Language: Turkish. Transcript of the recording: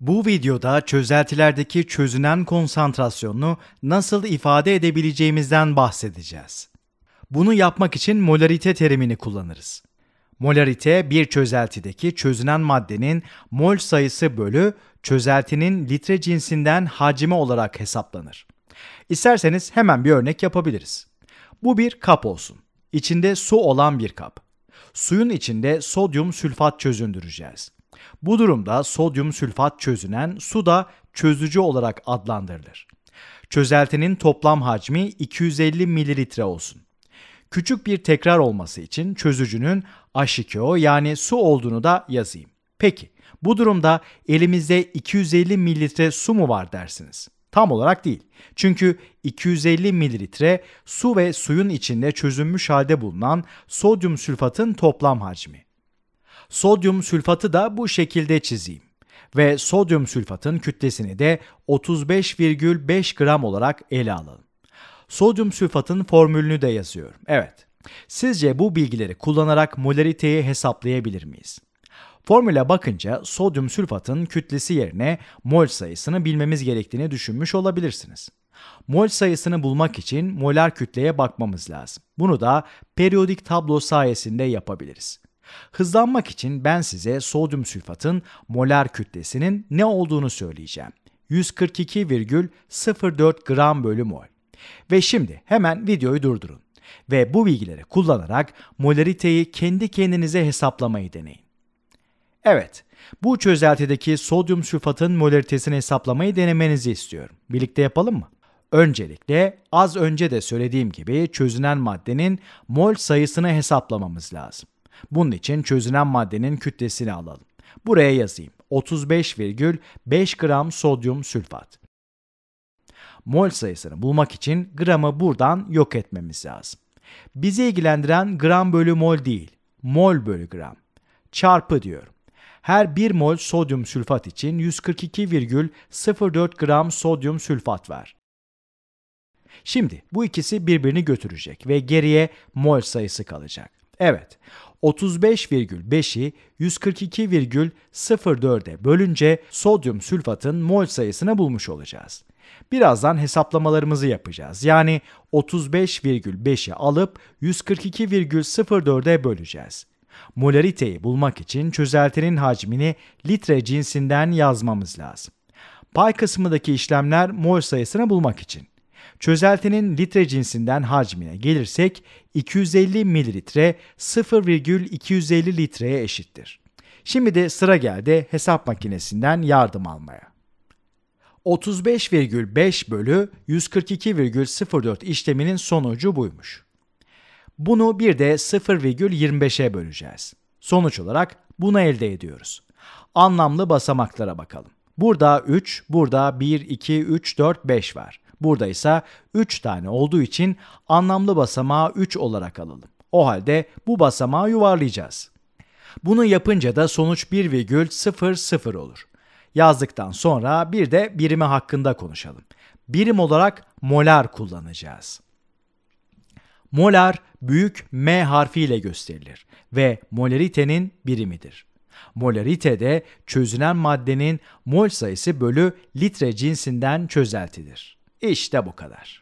Bu videoda çözeltilerdeki çözünen konsantrasyonu nasıl ifade edebileceğimizden bahsedeceğiz. Bunu yapmak için molarite terimini kullanırız. Molarite bir çözeltideki çözünen maddenin mol sayısı bölü çözeltinin litre cinsinden hacmi olarak hesaplanır. İsterseniz hemen bir örnek yapabiliriz. Bu bir kap olsun. İçinde su olan bir kap. Suyun içinde sodyum sülfat çözündüreceğiz. Bu durumda sodyum sülfat çözünen su da çözücü olarak adlandırılır. Çözeltinin toplam hacmi 250 mililitre olsun. Küçük bir tekrar olması için çözücünün H2O yani su olduğunu da yazayım. Peki bu durumda elimizde 250 mililitre su mu var dersiniz? Tam olarak değil. Çünkü 250 mililitre su ve suyun içinde çözünmüş halde bulunan sodyum sülfatın toplam hacmi. Sodyum sülfatı da bu şekilde çizeyim ve sodyum sülfatın kütlesini de 35,5 gram olarak ele alalım. Sodyum sülfatın formülünü de yazıyorum. Evet. Sizce bu bilgileri kullanarak molariteyi hesaplayabilir miyiz? Formüle bakınca sodyum sülfatın kütlesi yerine mol sayısını bilmemiz gerektiğini düşünmüş olabilirsiniz. Mol sayısını bulmak için molar kütleye bakmamız lazım. Bunu da periyodik tablo sayesinde yapabiliriz. Hızlanmak için ben size sodyum sülfatın molar kütlesinin ne olduğunu söyleyeceğim. 142,04 gram bölü mol. Ve şimdi hemen videoyu durdurun ve bu bilgileri kullanarak molariteyi kendi kendinize hesaplamayı deneyin. Evet, bu çözeltideki sodyum sülfatın molaritesini hesaplamayı denemenizi istiyorum. Birlikte yapalım mı? Öncelikle az önce de söylediğim gibi çözünen maddenin mol sayısını hesaplamamız lazım. Bunun için çözünen maddenin kütlesini alalım. Buraya yazayım. 35,5 gram sodyum sülfat. Mol sayısını bulmak için gramı buradan yok etmemiz lazım. Bizi ilgilendiren gram bölü mol değil, mol bölü gram. Çarpı diyorum. Her 1 mol sodyum sülfat için 142,04 gram sodyum sülfat var. Şimdi bu ikisi birbirini götürecek ve geriye mol sayısı kalacak. Evet. 35,5'i 142,04'e bölünce sodyum sülfatın mol sayısını bulmuş olacağız. Birazdan hesaplamalarımızı yapacağız. Yani 35,5'i alıp 142,04'e böleceğiz. Molariteyi bulmak için çözeltinin hacmini litre cinsinden yazmamız lazım. Pay kısmındaki işlemler mol sayısını bulmak için. Çözeltinin litre cinsinden hacmine gelirsek 250 mililitre 0,250 litreye eşittir. Şimdi de sıra geldi hesap makinesinden yardım almaya. 35,5 bölü 142,04 işleminin sonucu buymuş. Bunu bir de 0,25'e böleceğiz. Sonuç olarak bunu elde ediyoruz. Anlamlı basamaklara bakalım. Burada 3, burada 1, 2, 3, 4, 5 var. Burada ise 3 tane olduğu için anlamlı basamağı 3 olarak alalım. O halde bu basamağı yuvarlayacağız. Bunu yapınca da sonuç 1,00 olur. Yazdıktan sonra bir de birimi hakkında konuşalım. Birim olarak molar kullanacağız. Molar büyük M harfiyle gösterilir ve molaritenin birimidir. Molaritede çözünen maddenin mol sayısı bölü litre cinsinden çözeltidir. İşte bu kadar.